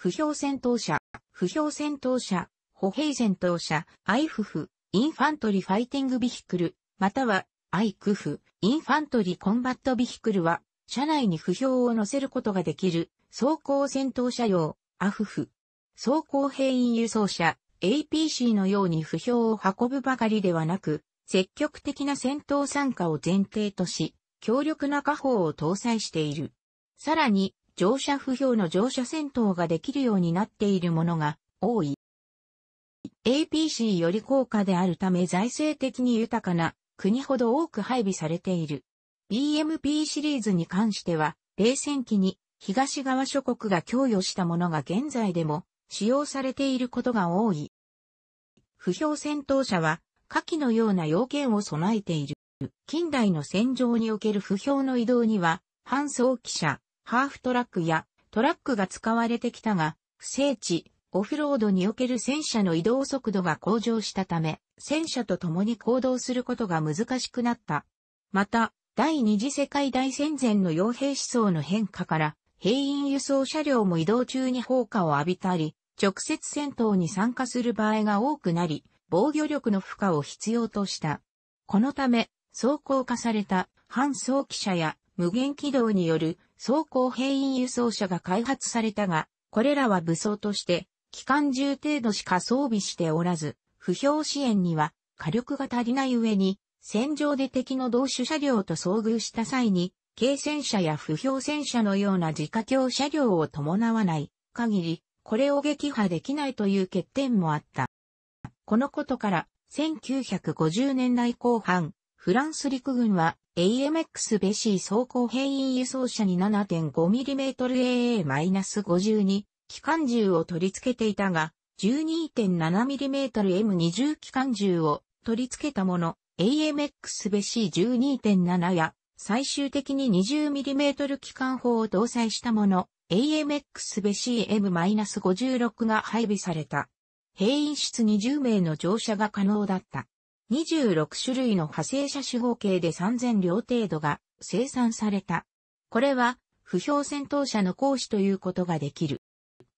不評戦闘車、不評戦闘車、歩兵戦闘車、アイフフ、インファントリーファイティングビヒクル、または、アイクフ、インファントリーコンバットビヒクルは、車内に不評を乗せることができる、装甲戦闘車用、アフフ。装甲兵員輸送車、APC のように不評を運ぶばかりではなく、積極的な戦闘参加を前提とし、強力な火砲を搭載している。さらに、乗車不評の乗車戦闘ができるようになっているものが多い。APC より高価であるため財政的に豊かな国ほど多く配備されている。BMP シリーズに関しては、冷戦期に東側諸国が供与したものが現在でも使用されていることが多い。不評戦闘車は下記のような要件を備えている。近代の戦場における不評の移動には、搬送機車、ハーフトラックやトラックが使われてきたが、不整地、オフロードにおける戦車の移動速度が向上したため、戦車と共に行動することが難しくなった。また、第二次世界大戦前の傭兵思想の変化から、兵員輸送車両も移動中に砲火を浴びたり、直接戦闘に参加する場合が多くなり、防御力の負荷を必要とした。このため、装甲化された反装機車や無限軌道による装甲兵員輸送車が開発されたが、これらは武装として、機関銃程度しか装備しておらず、不評支援には火力が足りない上に、戦場で敵の同種車両と遭遇した際に、軽戦車や不評戦車のような自家境車両を伴わない限り、これを撃破できないという欠点もあった。このことから、1950年代後半、フランス陸軍は AMX ベシー走行変員輸送車に 7.5mmAA-52 機関銃を取り付けていたが、12.7mmM20 機関銃を取り付けたもの、AMX ベシー12.7や、最終的に 20mm 機関砲を搭載したもの、AMX ベシー M-56 が配備された。兵員室20名の乗車が可能だった。26種類の派生車種合計で3000両程度が生産された。これは、不評戦闘車の行使ということができる。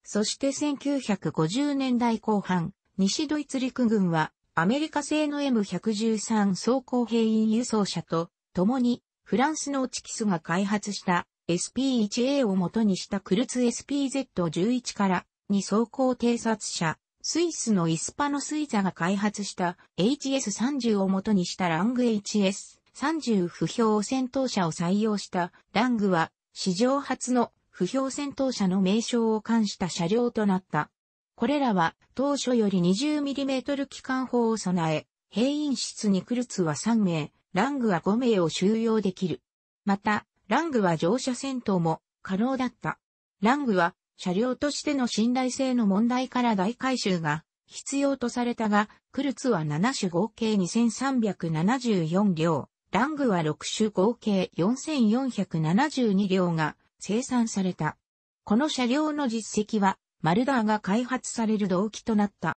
そして1950年代後半、西ドイツ陸軍は、アメリカ製の M113 装甲兵員輸送車と、共に、フランスのチキスが開発した SP1A を元にしたクルツ SPZ11 から2装甲偵察車スイスのイスパノスイザが開発した HS30 を元にしたラング HS30 不評戦闘車を採用したラングは史上初の不評戦闘車の名称を冠した車両となった。これらは当初より 20mm 機関砲を備え、兵員室にクルツは3名、ラングは5名を収容できる。また、ラングは乗車戦闘も可能だった。ラングは車両としての信頼性の問題から大改修が必要とされたが、クルツは7種合計2374両、ラングは6種合計4472両が生産された。この車両の実績は、マルダーが開発される動機となった。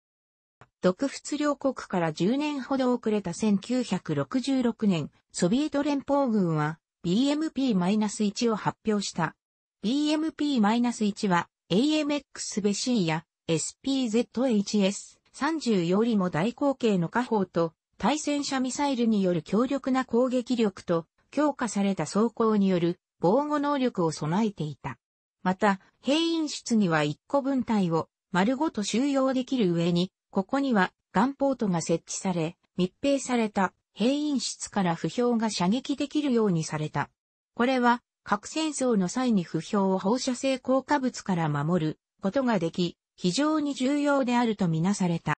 独仏両国から10年ほど遅れた1966年、ソビエト連邦軍は BMP-1 を発表した。BMP-1 は AMX ベシーや SPZHS30 よりも大口径の火砲と対戦車ミサイルによる強力な攻撃力と強化された装甲による防護能力を備えていた。また、兵員室には1個分隊を丸ごと収容できる上に、ここにはガンポートが設置され、密閉された兵員室から不評が射撃できるようにされた。これは核戦争の際に不評を放射性効果物から守ることができ、非常に重要であるとみなされた。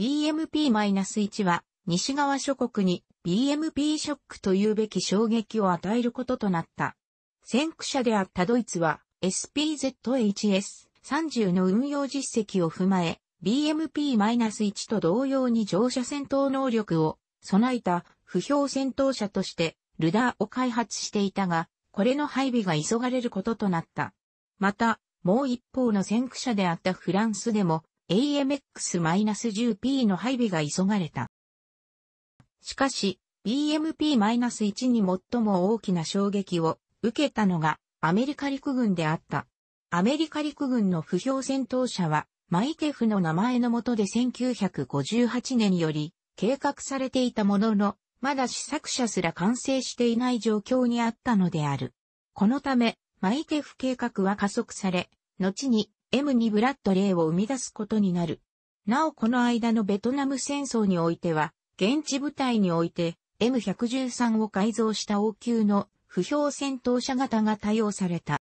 BMP-1 は西側諸国に BMP ショックというべき衝撃を与えることとなった。先駆者であったドイツは SPZHS30 の運用実績を踏まえ、BMP-1 と同様に乗車戦闘能力を備えた不評戦闘車としてルダーを開発していたが、これの配備が急がれることとなった。また、もう一方の先駆者であったフランスでも AMX-10P の配備が急がれた。しかし、BMP-1 に最も大きな衝撃を受けたのがアメリカ陸軍であった。アメリカ陸軍の不評戦闘車はマイケフの名前のもとで1958年より計画されていたもののまだ試作車すら完成していない状況にあったのである。このため、マイテフ計画は加速され、後に M2 ブラッドレーを生み出すことになる。なおこの間のベトナム戦争においては、現地部隊において M113 を改造した王宮の不評戦闘車型が多用された。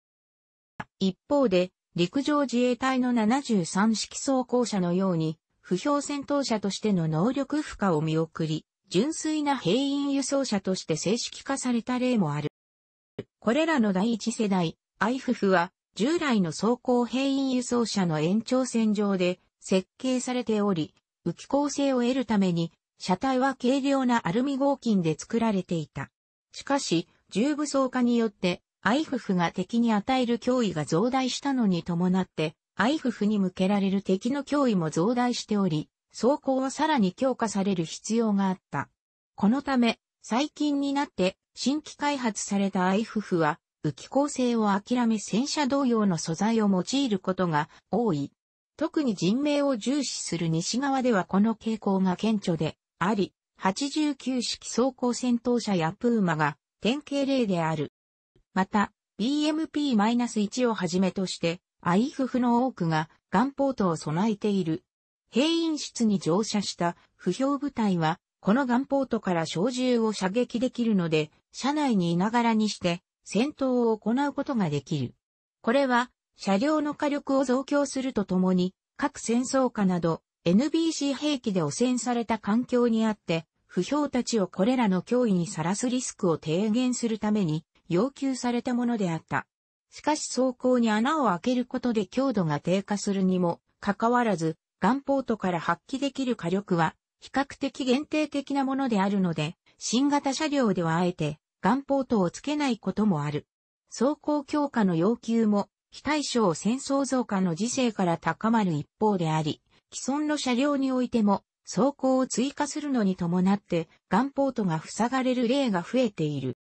一方で、陸上自衛隊の73式装甲車のように、不評戦闘車としての能力負荷を見送り、純粋な兵員輸送車として正式化された例もある。これらの第一世代、アイフフは、従来の走行兵員輸送車の延長線上で設計されており、浮き構成を得るために、車体は軽量なアルミ合金で作られていた。しかし、重武装化によって、アイフフが敵に与える脅威が増大したのに伴って、アイフフに向けられる敵の脅威も増大しており、走行はさらに強化される必要があった。このため、最近になって新規開発された IFF は浮き構成を諦め戦車同様の素材を用いることが多い。特に人命を重視する西側ではこの傾向が顕著であり、89式装甲戦闘車やプーマが典型例である。また、BMP-1 をはじめとして、アイフフの多くがガンポートを備えている。兵員室に乗車した不評部隊は、このガンポートから小銃を射撃できるので、車内にいながらにして戦闘を行うことができる。これは、車両の火力を増強するとともに、各戦争下など、NBC 兵器で汚染された環境にあって、不評たちをこれらの脅威にさらすリスクを低減するために要求されたものであった。しかし走行に穴を開けることで強度が低下するにも、かかわらず、ガンポートから発揮できる火力は比較的限定的なものであるので、新型車両ではあえてガンポートをつけないこともある。走行強化の要求も非対称戦争増加の時勢から高まる一方であり、既存の車両においても走行を追加するのに伴ってガンポートが塞がれる例が増えている。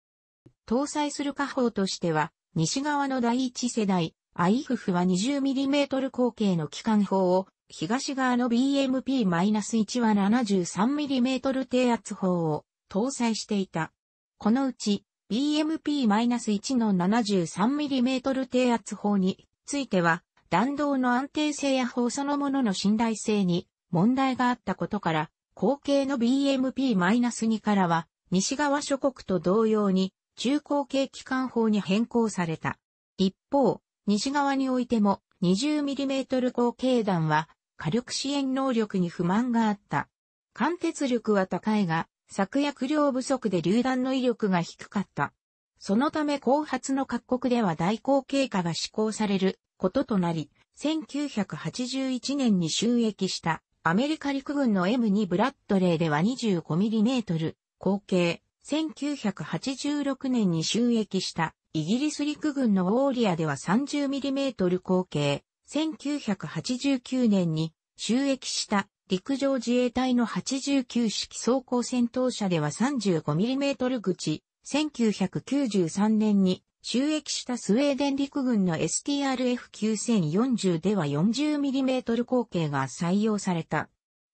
搭載する火砲としては、西側の第一世代、アイフフは 20mm 口径の機関砲を東側の BMP-1 は 73mm 低圧砲を搭載していた。このうち BMP-1 の 73mm 低圧砲については弾道の安定性や砲そのものの信頼性に問題があったことから後継の BMP-2 からは西側諸国と同様に中高系機関砲に変更された。一方、西側においても 20mm 後継弾は火力支援能力に不満があった。貫徹力は高いが、作薬量不足で榴弾の威力が低かった。そのため後発の各国では大口経過が施行されることとなり、1981年に収益したアメリカ陸軍の M2 ブラッドレーでは 25mm 口径、1986年に収益したイギリス陸軍のウォーリアでは 30mm 口径、1989年に収益した陸上自衛隊の89式装甲戦闘車では 35mm 口、1993年に収益したスウェーデン陸軍の STRF9040 では 40mm 口径が採用された。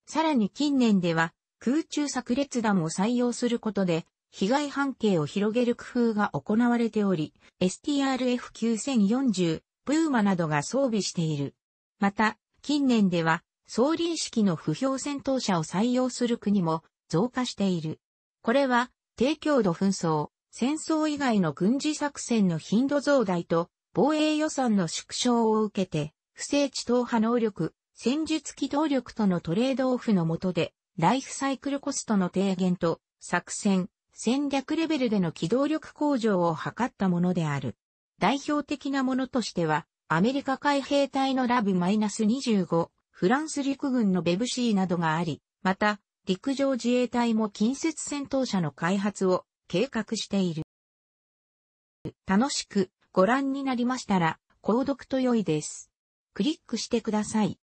さらに近年では空中炸裂弾を採用することで被害半径を広げる工夫が行われており、STRF9040 プーマなどが装備している。また、近年では、総輪式の不評戦闘車を採用する国も増加している。これは、低強度紛争、戦争以外の軍事作戦の頻度増大と、防衛予算の縮小を受けて、不正地投破能力、戦術機動力とのトレードオフの下で、ライフサイクルコストの低減と、作戦、戦略レベルでの機動力向上を図ったものである。代表的なものとしては、アメリカ海兵隊のラブ -25、フランス陸軍のベブシーなどがあり、また、陸上自衛隊も近接戦闘車の開発を計画している。楽しくご覧になりましたら、購読と良いです。クリックしてください。